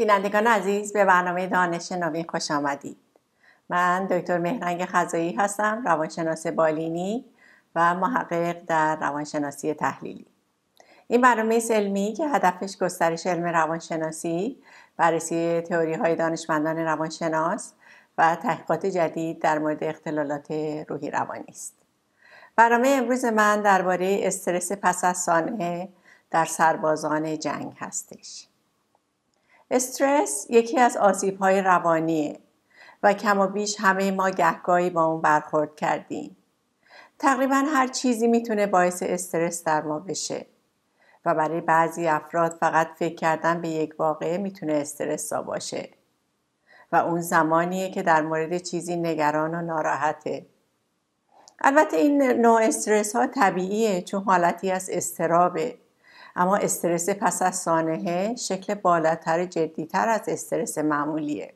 بینندگان عزیز به برنامه دانش نوین خوش آمدید. من دکتر مهرنگ خزایی هستم، روانشناس بالینی و محقق در روانشناسی تحلیلی. این برنامه سلمی علمی که هدفش گسترش علم روانشناسی، بررسی تئوری های دانشمندان روانشناس و تحقیقات جدید در مورد اختلالات روحی روانی است. برنامه امروز من درباره استرس پس از سانحه در سربازان جنگ هستش. استرس یکی از آسیب‌های روانیه و کم و بیش همه ما گهگاهی با اون برخورد کردیم. تقریبا هر چیزی میتونه باعث استرس در ما بشه و برای بعضی افراد فقط فکر کردن به یک واقعه میتونه استرس ها باشه و اون زمانیه که در مورد چیزی نگران و ناراحته. البته این نوع استرس ها طبیعیه چون حالتی از استرابه اما استرس پس از سانحه شکل بالاتر جدیتر از استرس معمولیه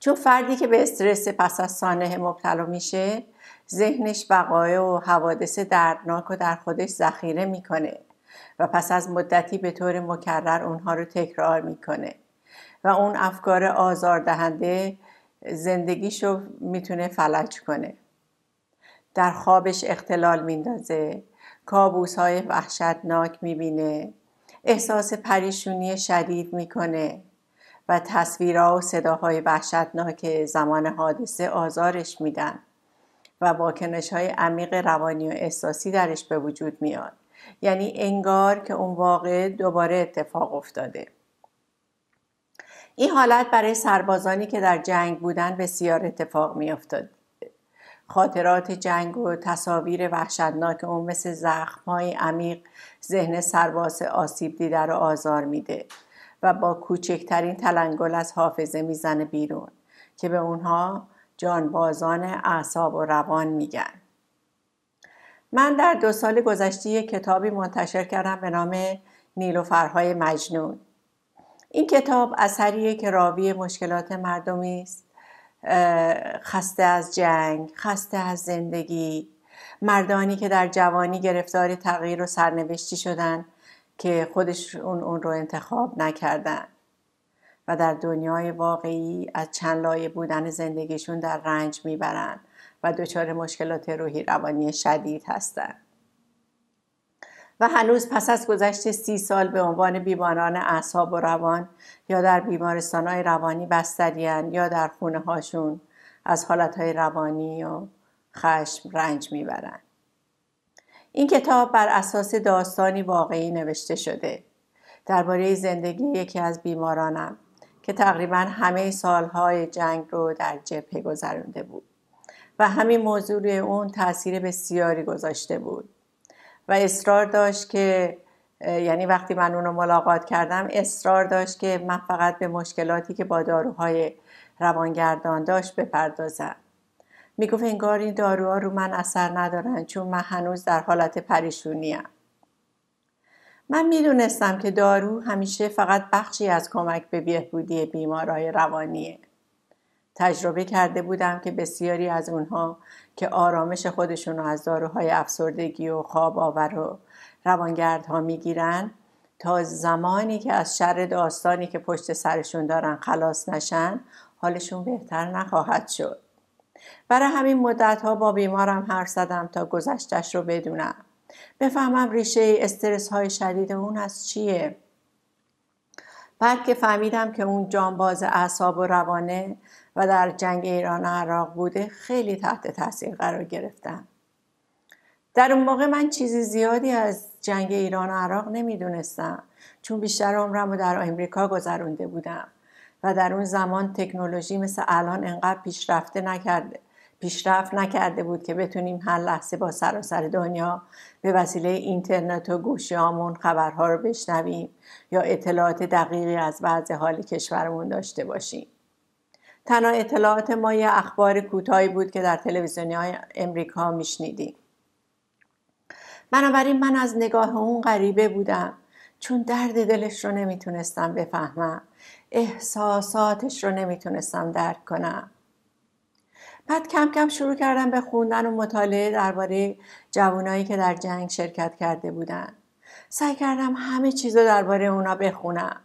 چون فردی که به استرس پس از سانحه مبتلا میشه ذهنش وقایع و حوادث دردناک و در خودش ذخیره میکنه و پس از مدتی به طور مکرر اونها رو تکرار میکنه و اون افکار آزاردهنده زندگیش رو میتونه فلج کنه در خوابش اختلال میندازه کابوس های وحشتناک میبینه احساس پریشونی شدید میکنه و تصویرها و صداهای وحشتناک زمان حادثه آزارش میدن و واکنش های عمیق روانی و احساسی درش به وجود میاد یعنی انگار که اون واقع دوباره اتفاق افتاده این حالت برای سربازانی که در جنگ بودن بسیار اتفاق میافتاد خاطرات جنگ و تصاویر وحشتناک اون مثل های عمیق ذهن سرباس آسیب دیده رو آزار میده و با کوچکترین تلنگل از حافظه میزنه بیرون که به اونها جانبازان اعصاب و روان میگن من در دو سال گذشته یک کتابی منتشر کردم به نام نیلوفرهای مجنون این کتاب اثریه که راوی مشکلات مردمی است خسته از جنگ خسته از زندگی مردانی که در جوانی گرفتار تغییر و سرنوشتی شدن که خودشون اون رو انتخاب نکردن و در دنیای واقعی از چند لایه بودن زندگیشون در رنج میبرن و دچار مشکلات روحی روانی شدید هستند. و هنوز پس از گذشت سی سال به عنوان بیماران اعصاب و روان یا در بیمارستان های روانی بستریان یا در خونه هاشون از حالت های روانی و خشم رنج میبرند. این کتاب بر اساس داستانی واقعی نوشته شده درباره زندگی یکی از بیمارانم که تقریبا همه سالهای جنگ رو در جبهه گذرانده بود و همین موضوع روی اون تاثیر بسیاری گذاشته بود و اصرار داشت که یعنی وقتی من اونو ملاقات کردم اصرار داشت که من فقط به مشکلاتی که با داروهای روانگردان داشت بپردازم میگفت انگار این داروها رو من اثر ندارن چون من هنوز در حالت پریشونیم من میدونستم که دارو همیشه فقط بخشی از کمک به بهبودی بیمارای روانیه تجربه کرده بودم که بسیاری از اونها که آرامش خودشون رو از داروهای افسردگی و خواب آور و روانگردها میگیرن تا زمانی که از شر داستانی که پشت سرشون دارن خلاص نشن حالشون بهتر نخواهد شد برای همین مدت ها با بیمارم حرف زدم تا گذشتش رو بدونم بفهمم ریشه استرس های شدید اون از چیه بعد که فهمیدم که اون جانباز اعصاب و روانه و در جنگ ایران و عراق بوده خیلی تحت تاثیر قرار گرفتم در اون موقع من چیزی زیادی از جنگ ایران و عراق نمیدونستم چون بیشتر عمرم رو در آمریکا گذرونده بودم و در اون زمان تکنولوژی مثل الان انقدر پیشرفته نکرده پیشرفت نکرده بود که بتونیم هر لحظه با سراسر دنیا به وسیله اینترنت و گوشیامون خبرها رو بشنویم یا اطلاعات دقیقی از وضع حال کشورمون داشته باشیم تنها اطلاعات ما یه اخبار کوتاهی بود که در تلویزیونی های امریکا میشنیدیم بنابراین من از نگاه اون غریبه بودم چون درد دلش رو نمیتونستم بفهمم احساساتش رو نمیتونستم درک کنم بعد کم کم شروع کردم به خوندن و مطالعه درباره جوانایی که در جنگ شرکت کرده بودن سعی کردم همه چیز رو درباره اونا بخونم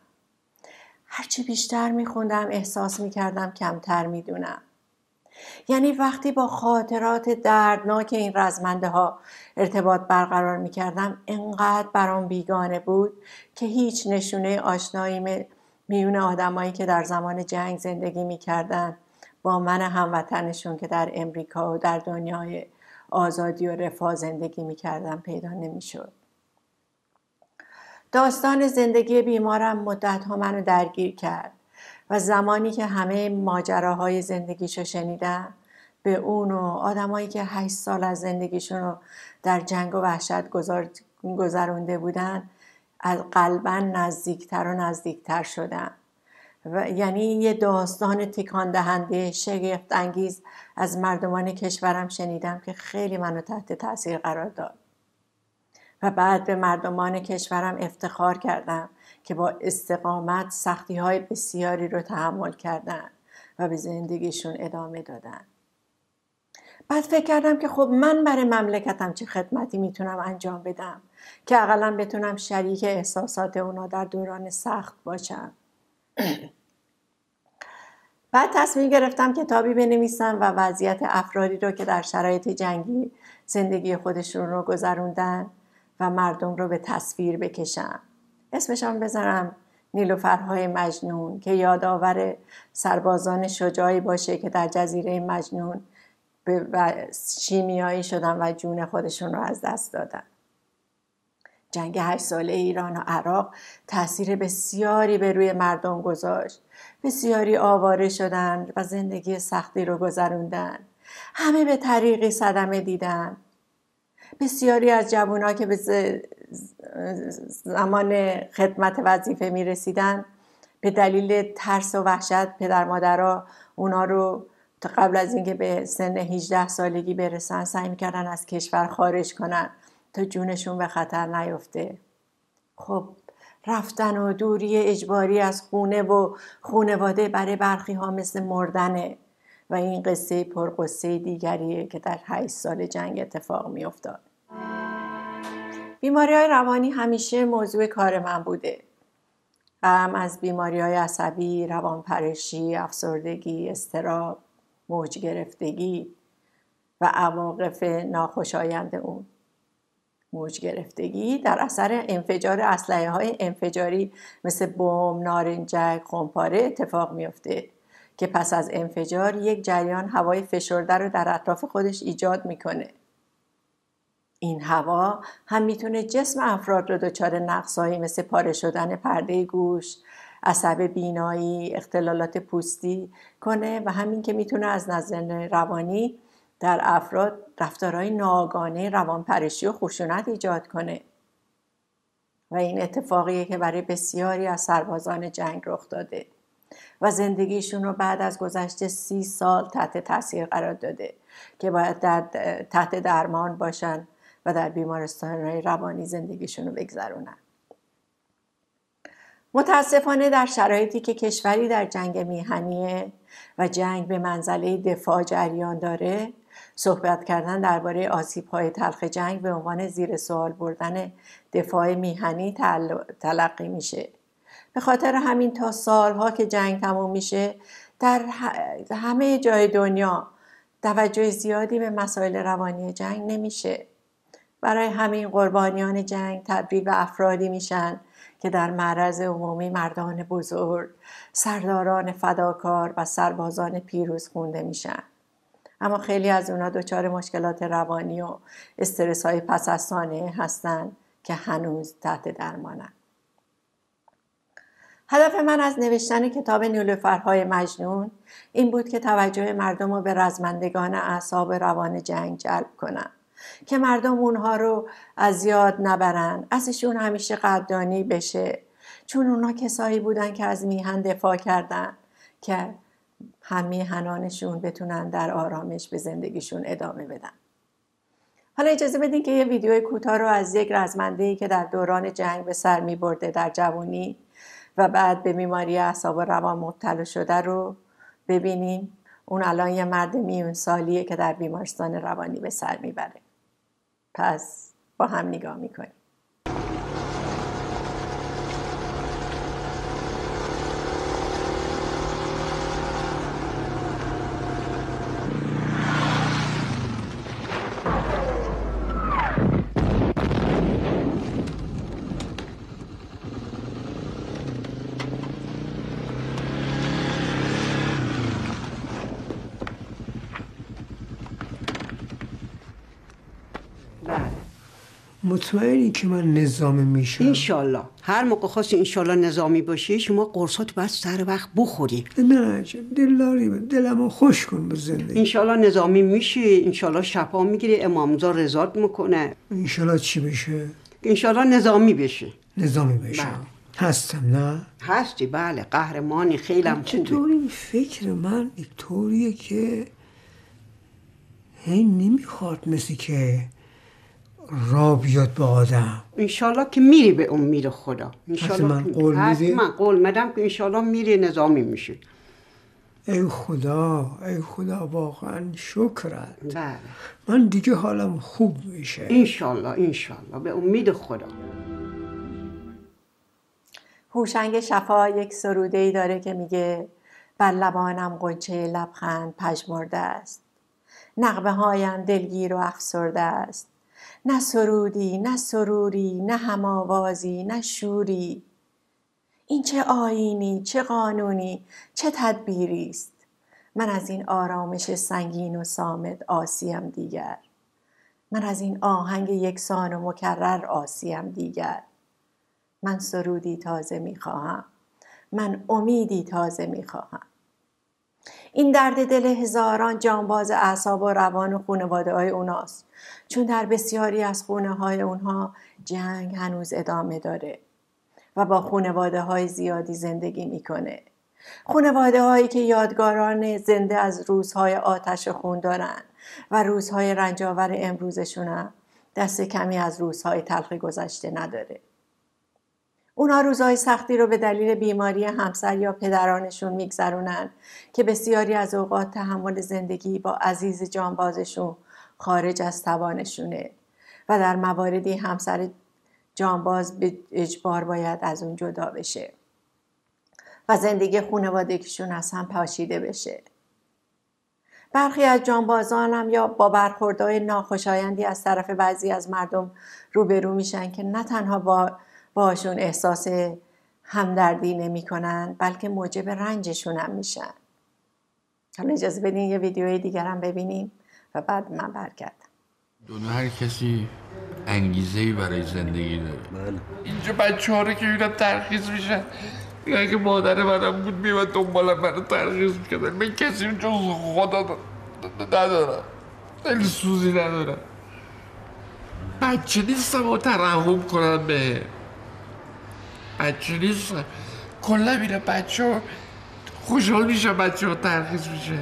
هرچی بیشتر میخوندم احساس میکردم کمتر میدونم یعنی وقتی با خاطرات دردناک این رزمنده ها ارتباط برقرار میکردم انقدر برام بیگانه بود که هیچ نشونه آشنایی میون آدمایی که در زمان جنگ زندگی میکردن با من هموطنشون که در امریکا و در دنیای آزادی و رفاه زندگی میکردن پیدا نمیشد داستان زندگی بیمارم مدت ها منو درگیر کرد و زمانی که همه ماجراهای زندگیشو شنیدم به اون و آدمایی که هشت سال از زندگیشون رو در جنگ و وحشت گذرونده بودن از قلبا نزدیکتر و نزدیکتر شدم و یعنی یه داستان تکان دهنده شگفت انگیز از مردمان کشورم شنیدم که خیلی منو تحت تاثیر قرار داد و بعد به مردمان کشورم افتخار کردم که با استقامت سختی های بسیاری رو تحمل کردن و به زندگیشون ادامه دادن بعد فکر کردم که خب من برای مملکتم چه خدمتی میتونم انجام بدم که اقلا بتونم شریک احساسات اونا در دوران سخت باشم بعد تصمیم گرفتم کتابی بنویسم و وضعیت افرادی رو که در شرایط جنگی زندگی خودشون رو گذروندن و مردم رو به تصویر بکشم اسمشان بذارم نیلوفرهای مجنون که یادآور سربازان شجاعی باشه که در جزیره مجنون به شیمیایی شدن و جون خودشون رو از دست دادن جنگ هشت ساله ایران و عراق تاثیر بسیاری به روی مردم گذاشت بسیاری آواره شدند و زندگی سختی رو گذروندن همه به طریقی صدمه دیدن بسیاری از جوان که به زمان خدمت وظیفه می رسیدن به دلیل ترس و وحشت پدر ها اونا رو تا قبل از اینکه به سن 18 سالگی برسن سعی کردن از کشور خارج کنن تا جونشون به خطر نیفته خب رفتن و دوری اجباری از خونه و خونواده برای برخی ها مثل مردنه و این قصه پرقصه دیگریه که در 8 سال جنگ اتفاق می افتاد. بیماری های روانی همیشه موضوع کار من بوده. هم از بیماری های عصبی، پرشی، افسردگی، استراب، موج گرفتگی و عواقف ناخوشایند اون. موج گرفتگی در اثر انفجار اسلحه های انفجاری مثل بم، نارنجک، خمپاره اتفاق میافته که پس از انفجار یک جریان هوای فشرده رو در اطراف خودش ایجاد میکنه. این هوا هم میتونه جسم افراد رو دچار نقصهایی مثل پاره شدن پرده گوش، عصب بینایی، اختلالات پوستی کنه و همین که میتونه از نظر روانی در افراد رفتارهای ناگانه پرشی و خشونت ایجاد کنه و این اتفاقیه که برای بسیاری از سربازان جنگ رخ داده و زندگیشون رو بعد از گذشت سی سال تحت تاثیر قرار داده که باید در تحت درمان باشن و در بیمارستان روانی زندگیشون رو بگذرونن متاسفانه در شرایطی که کشوری در جنگ میهنیه و جنگ به منزله دفاع جریان داره صحبت کردن درباره آسیب های تلخ جنگ به عنوان زیر سوال بردن دفاع میهنی تلقی میشه به خاطر همین تا سالها که جنگ تموم میشه در همه جای دنیا توجه زیادی به مسائل روانی جنگ نمیشه برای همین قربانیان جنگ تبدیل به افرادی میشن که در معرض عمومی مردان بزرگ سرداران فداکار و سربازان پیروز خونده میشن اما خیلی از اونا دچار مشکلات روانی و استرس های پس از هستند که هنوز تحت درمانند هدف من از نوشتن کتاب نیلوفرهای مجنون این بود که توجه مردم رو به رزمندگان اعصاب روان جنگ جلب کنم که مردم اونها رو از یاد نبرن ازشون همیشه قدردانی بشه چون اونها کسایی بودن که از میهن دفاع کردن که هم میهنانشون بتونن در آرامش به زندگیشون ادامه بدن حالا اجازه بدین که یه ویدیو کوتاه رو از یک رزمنده که در دوران جنگ به سر می در جوانی و بعد به بیماری اعصاب روان مبتلا شده رو ببینیم اون الان یه مرد میون سالیه که در بیمارستان روانی به سر میبره پس با هم نگاه میکنیم مطمئنی که من نظامی میشم انشالله هر موقع خواستی انشالله نظامی باشی شما قرصات بعد سر وقت بخوری نه دلاری دل دلمو خوش کن به زندگی انشالله نظامی میشی انشالله شفا میگیری امامزا رضات میکنه انشالله چی بشه انشالله نظامی بشه نظامی بشه بله. هستم نه؟ هستی بله قهرمانی خیلی هم چطور این فکر من اینطوریه طوریه که هی نمیخواد مثل که را بیاد به آدم انشالله که میری به امید خدا انشالله من قول میدی؟ من قول مدم که انشالله میری نظامی میشه ای خدا ای خدا واقعا شکرت بله. من دیگه حالم خوب میشه انشالله انشالله به امید خدا هوشنگ شفا یک سروده ای داره که میگه بر لبانم قنچه لبخند پژمرده است نقبه هایم دلگیر و افسرده است نه سرودی نه سروری نه هماوازی نه شوری این چه آینی چه قانونی چه تدبیری است من از این آرامش سنگین و سامد آسیم دیگر من از این آهنگ یکسان و مکرر آسیم دیگر من سرودی تازه میخواهم من امیدی تازه میخواهم این درد دل هزاران جانباز اعصاب و روان و خانواده های اوناست چون در بسیاری از خونه های اونها جنگ هنوز ادامه داره و با خانواده های زیادی زندگی میکنه خانواده هایی که یادگاران زنده از روزهای آتش خون دارن و روزهای رنجاور هم دست کمی از روزهای تلخ گذشته نداره اونا روزهای سختی رو به دلیل بیماری همسر یا پدرانشون میگذرونن که بسیاری از اوقات تحمل زندگی با عزیز جانبازشون خارج از توانشونه و در مواردی همسر جانباز به اجبار باید از اون جدا بشه و زندگی خانوادگیشون از هم پاشیده بشه برخی از جانبازان هم یا با برخوردهای ناخوشایندی از طرف بعضی از مردم روبرو میشن که نه تنها با باشون احساس همدردی نمی کنن بلکه موجب رنجشون هم میشن حالا اجازه بدین یه ویدیوی دیگر ببینیم و بعد من برگردم دنیا هر کسی انگیزه ای برای زندگی داره بله. اینجا بچه ها که میرم ترخیص میشن میگن که مادر منم بود میمد دنبالم منو ترخیص میکردن من کسی جز خدا ندارم دل سوزی ندارم بچه نیستم و ترحم کنم به بچه نیست کلا میره بچه ها خوشحال میشه بچه ها ترخیص میشه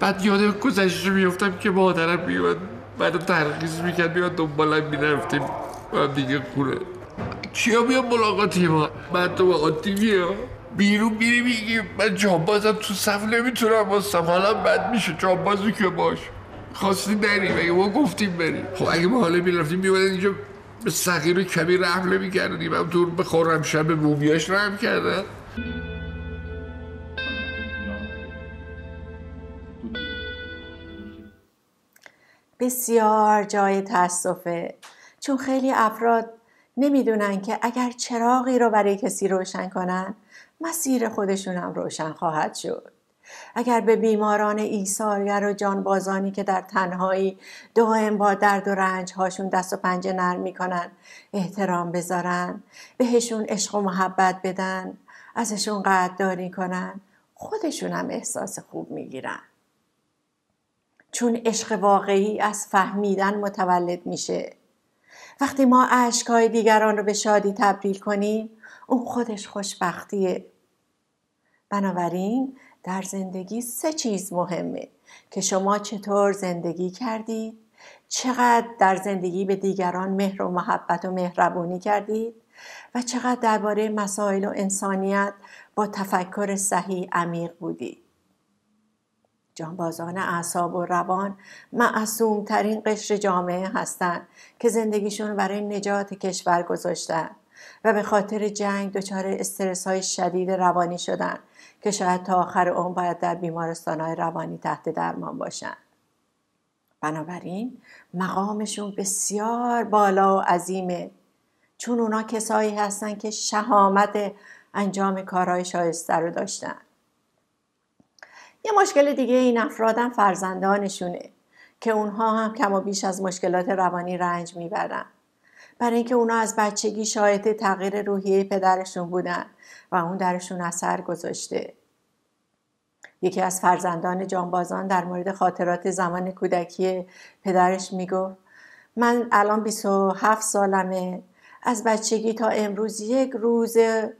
بعد یاد گذشته میفتم که مادرم میومد بعد ترخیص میکرد میاد دنبالم میرفتیم و دیگه خونه کیا بیا ملاقاتی ما بعد تو عادی بیا بیرون میری میگی من جانبازم تو صف نمیتونم باستم حالا بد میشه جانبازی که باش خواستی نریم اگه ما گفتیم بریم خب اگه ما حالا میرفتیم میومدن اینجا به صغیر و کبیر رحم و هم دور به شب بومیاش رحم کردن بسیار جای تاسفه چون خیلی افراد نمیدونن که اگر چراغی رو برای کسی روشن کنن مسیر خودشون هم روشن خواهد شد اگر به بیماران ایثارگر و جانبازانی که در تنهایی دائم با درد و رنج هاشون دست و پنجه نرم میکنن احترام بذارن بهشون عشق و محبت بدن ازشون قدردانی کنن خودشون هم احساس خوب میگیرن چون عشق واقعی از فهمیدن متولد میشه وقتی ما عشقهای دیگران رو به شادی تبدیل کنیم اون خودش خوشبختیه بنابراین در زندگی سه چیز مهمه که شما چطور زندگی کردید چقدر در زندگی به دیگران مهر و محبت و مهربونی کردید و چقدر درباره مسائل و انسانیت با تفکر صحیح عمیق بودید جانبازان اعصاب و روان معصوم ترین قشر جامعه هستند که زندگیشون برای نجات کشور گذاشتن و به خاطر جنگ دچار استرس های شدید روانی شدند؟ که شاید تا آخر اون باید در بیمارستان های روانی تحت درمان باشن بنابراین مقامشون بسیار بالا و عظیمه چون اونا کسایی هستن که شهامت انجام کارهای شایسته رو داشتن یه مشکل دیگه این افرادم فرزندانشونه که اونها هم کم و بیش از مشکلات روانی رنج میبرن برای اینکه اونا از بچگی شاید تغییر روحیه پدرشون بودن و اون درشون اثر گذاشته یکی از فرزندان جانبازان در مورد خاطرات زمان کودکی پدرش میگفت من الان 27 سالمه از بچگی تا امروز یک روز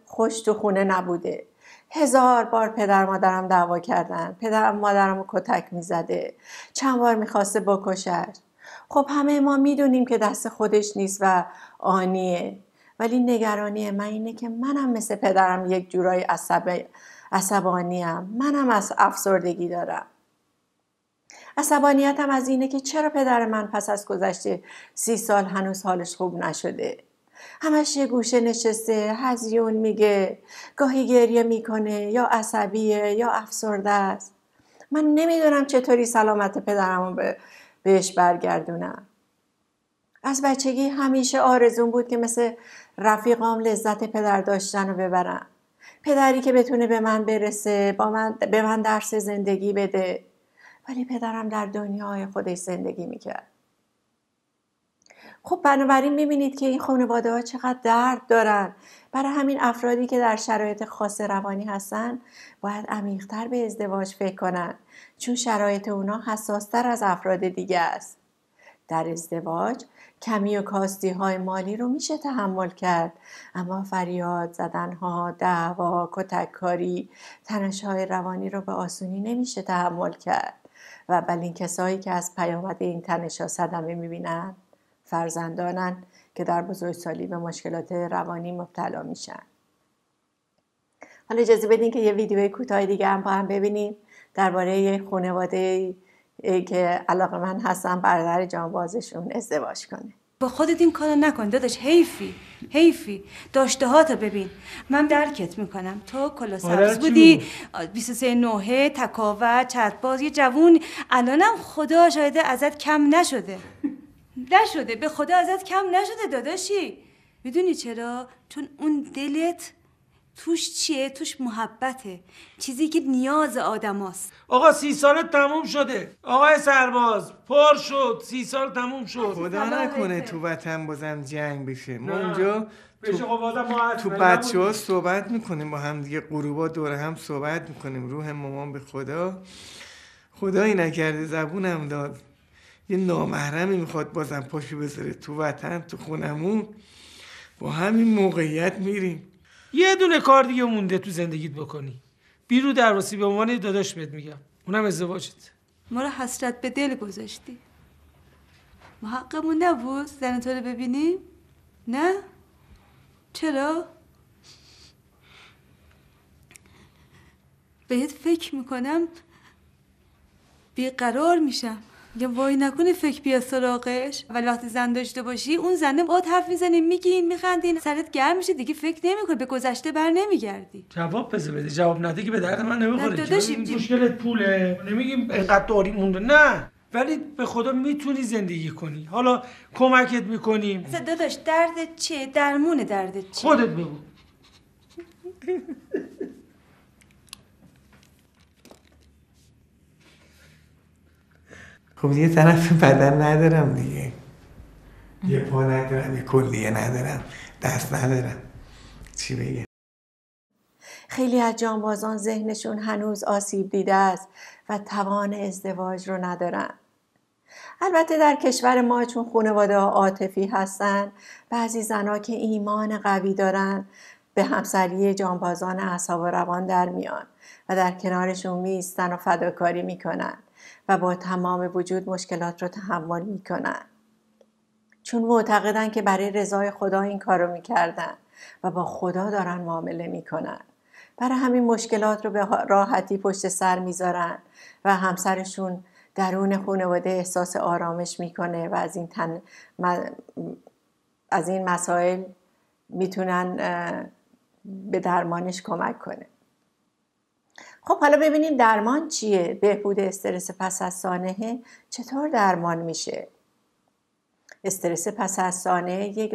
خوش تو خونه نبوده هزار بار پدر مادرم دعوا کردن پدرم مادرم کتک میزده چند بار میخواسته بکشش خب همه ما میدونیم که دست خودش نیست و آنیه ولی نگرانی من اینه که منم مثل پدرم یک جورایی عصب... عصبانیم منم از افسردگی دارم عصبانیتم از اینه که چرا پدر من پس از گذشته سی سال هنوز حالش خوب نشده همش یه گوشه نشسته هزیون میگه گاهی گریه میکنه یا عصبیه یا افسرده است من نمیدونم چطوری سلامت پدرمو به بهش برگردونم از بچگی همیشه آرزون بود که مثل رفیقام لذت پدر داشتن رو ببرم پدری که بتونه به من برسه با من، به من درس زندگی بده ولی پدرم در دنیای خودش زندگی میکرد خب بنابراین میبینید که این خانواده ها چقدر درد دارن برای همین افرادی که در شرایط خاص روانی هستن باید عمیقتر به ازدواج فکر کنن چون شرایط اونا حساستر از افراد دیگه است در ازدواج کمی و کاستی های مالی رو میشه تحمل کرد اما فریاد زدن ها دعوا کتککاری تنش های روانی رو به آسونی نمیشه تحمل کرد و بلین کسایی که از پیامد این تنش ها صدمه میبینند فرزندانن که در بزرگسالی به مشکلات روانی مبتلا میشن حالا اجازه بدین که یه ویدیو کوتاه دیگه هم با هم ببینیم درباره خانواده که علاقه من هستم برادر جانبازشون ازدواج کنه با خودت این کارو نکن داداش حیفی حیفی داشته ها ببین من درکت میکنم تو کلا آره، سبز بودی 23 نوه تکاوه چتباز یه جوون الانم خدا شایده ازت کم نشده نشده به خدا ازت کم نشده داداشی میدونی چرا چون اون دلت توش چیه توش محبته چیزی که نیاز آدماست آقا سی سالت تموم شده آقای سرباز پر شد سی سال تموم شد خدا نکنه تو وطن بازم جنگ بشه خب ما اونجا تو, تو بچه ها صحبت میکنیم با هم دیگه قروبا دور هم صحبت میکنیم روح مامان به خدا خدایی نکرده زبونم داد یه نامحرمی میخواد بازم پاشو بذاره تو وطن تو خونمون با همین موقعیت میریم یه دونه کار دیگه مونده تو زندگیت بکنی بیرو واسی به عنوان داداش بهت میگم اونم ازدواجت ما رو حسرت به دل گذاشتی ما حقمون نبود زن تو رو ببینیم نه چرا بهت فکر میکنم بیقرار میشم یا وای نکنه فکر بیا سراغش ولی وقتی زن داشته باشی اون زنه باد حرف میزنی میگین میخندین سرت گرم میشه دیگه فکر نمیکنی به گذشته بر نمیگردی جواب بده بده جواب ندی که به درد من نمیخوره مشکلت پوله نمیگیم اینقدر داری مونده نه ولی به خدا میتونی زندگی کنی حالا کمکت میکنیم داداش درد چه درمون درد چه خودت بگو خب یه طرف بدن ندارم دیگه یه پا ندارم یه کلیه ندارم دست ندارم چی بگم خیلی از جانبازان ذهنشون هنوز آسیب دیده است و توان ازدواج رو ندارن البته در کشور ما چون خانواده عاطفی هستن بعضی زنها که ایمان قوی دارن به همسری جانبازان اعصاب و روان در میان و در کنارشون میستن و فداکاری میکنن و با تمام وجود مشکلات را تحمل میکنن چون معتقدن که برای رضای خدا این کار رو میکردن و با خدا دارن معامله میکنن برای همین مشکلات رو به راحتی پشت سر میذارن و همسرشون درون خانواده احساس آرامش میکنه و از این, تن از این مسائل میتونن به درمانش کمک کنه خب حالا ببینیم درمان چیه بهبود استرس پس از سانحه چطور درمان میشه استرس پس از سانحه یک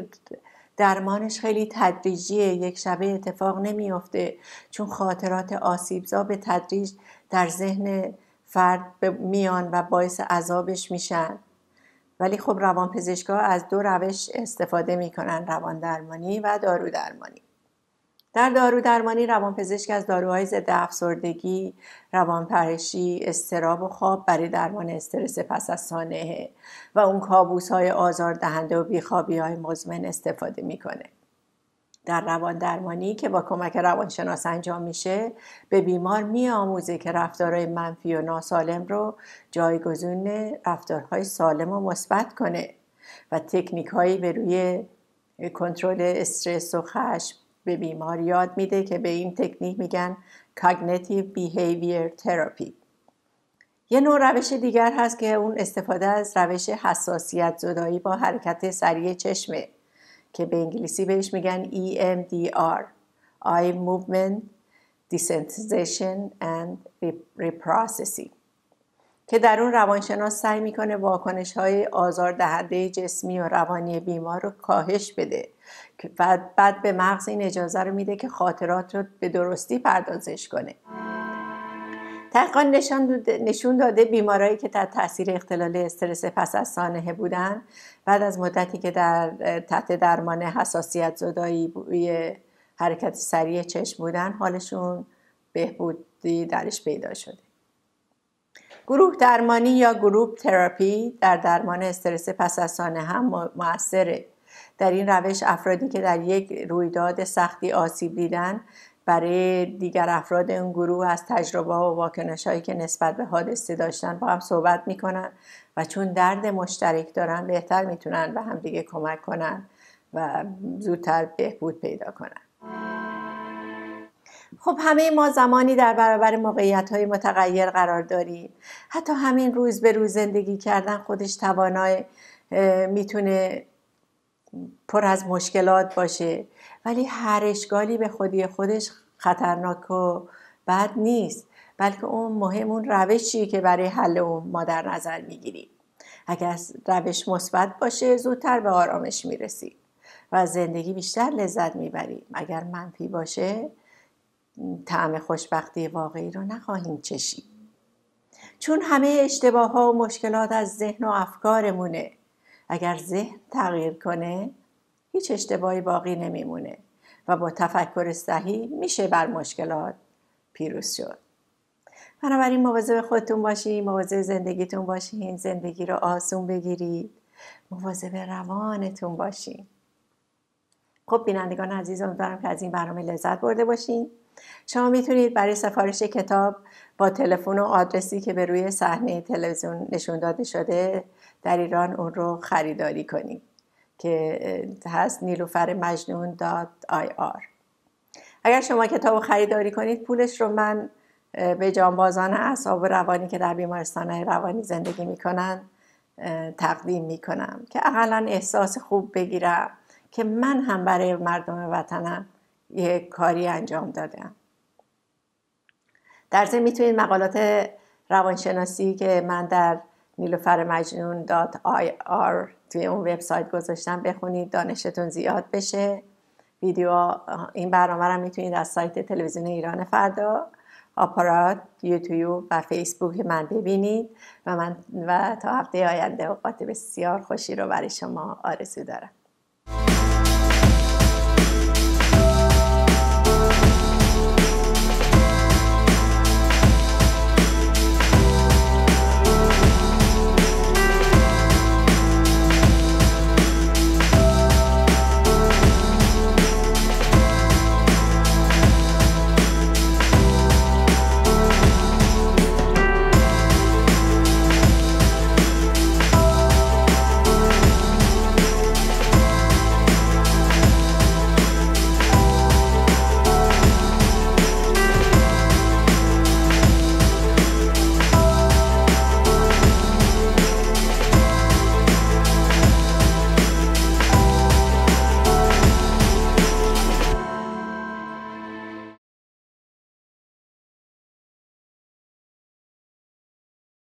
درمانش خیلی تدریجیه یک شبه اتفاق نمیافته چون خاطرات آسیبزا به تدریج در ذهن فرد میان و باعث عذابش میشن ولی خب روان از دو روش استفاده میکنن روان درمانی و دارو درمانی در دارو درمانی روانپزشک از داروهای ضد افسردگی، روانپرشی، استراب و خواب برای درمان استرس پس از سانحه و اون کابوس های آزار دهنده و بیخوابی های مزمن استفاده میکنه. در روان درمانی که با کمک روانشناس انجام میشه به بیمار میآموزه که رفتارهای منفی و ناسالم رو جایگزین رفتارهای سالم و مثبت کنه و تکنیک هایی به روی کنترل استرس و خشم به بیمار یاد میده که به این تکنیک میگن Cognitive Behavior Therapy یه نوع روش دیگر هست که اون استفاده از روش حساسیت زدایی با حرکت سریع چشمه که به انگلیسی بهش میگن EMDR Eye Movement Desensitization and Reprocessing که در اون روانشناس سعی میکنه واکنش های آزار دهنده جسمی و روانی بیمار رو کاهش بده و بعد به مغز این اجازه رو میده که خاطرات رو به درستی پردازش کنه تحقیقات نشون داده بیمارایی که تحت تاثیر اختلال استرس پس از سانحه بودن بعد از مدتی که در تحت درمان حساسیت زدایی حرکت سریع چشم بودن حالشون بهبودی درش پیدا شده گروه درمانی یا گروپ تراپی در درمان استرس پس از سانه هم موثره در این روش افرادی که در یک رویداد سختی آسیب دیدن برای دیگر افراد اون گروه از تجربه و واکنش هایی که نسبت به حادثه داشتن با هم صحبت میکنن و چون درد مشترک دارن بهتر میتونن به همدیگه کمک کنن و زودتر بهبود پیدا کنن خب همه ما زمانی در برابر موقعیت های متغیر قرار داریم حتی همین روز به روز زندگی کردن خودش توانای میتونه پر از مشکلات باشه ولی هر اشکالی به خودی خودش خطرناک و بد نیست بلکه اون مهم اون روشی که برای حل اون ما در نظر میگیریم اگر روش مثبت باشه زودتر به آرامش میرسیم و زندگی بیشتر لذت میبریم اگر منفی باشه طعم خوشبختی واقعی رو نخواهیم چشید چون همه اشتباه ها و مشکلات از ذهن و افکارمونه اگر ذهن تغییر کنه هیچ اشتباهی باقی نمیمونه و با تفکر صحیح میشه بر مشکلات پیروز شد بنابراین مواظب خودتون باشید مواظب زندگیتون باشین زندگی رو آسون بگیرید مواظب روانتون باشین خب بینندگان عزیز امیدوارم که از این برنامه لذت برده باشین شما میتونید برای سفارش کتاب با تلفن و آدرسی که به روی صحنه تلویزیون نشون داده شده در ایران اون رو خریداری کنید که هست نیلوفر مجنون داد اگر شما کتاب خریداری کنید پولش رو من به جانبازان اعصاب و روانی که در بیمارستان روانی زندگی میکنن تقدیم میکنم که اقلا احساس خوب بگیرم که من هم برای مردم وطنم یه کاری انجام دادم در ضمن میتونید مقالات روانشناسی که من در نیلوفر مجنون دات آی آر توی اون وبسایت گذاشتم بخونید دانشتون زیاد بشه ویدیو این برنامه رو میتونید از سایت تلویزیون ایران فردا آپارات یوتیوب و فیسبوک من ببینید و من و تا هفته آینده اوقات بسیار خوشی رو برای شما آرزو دارم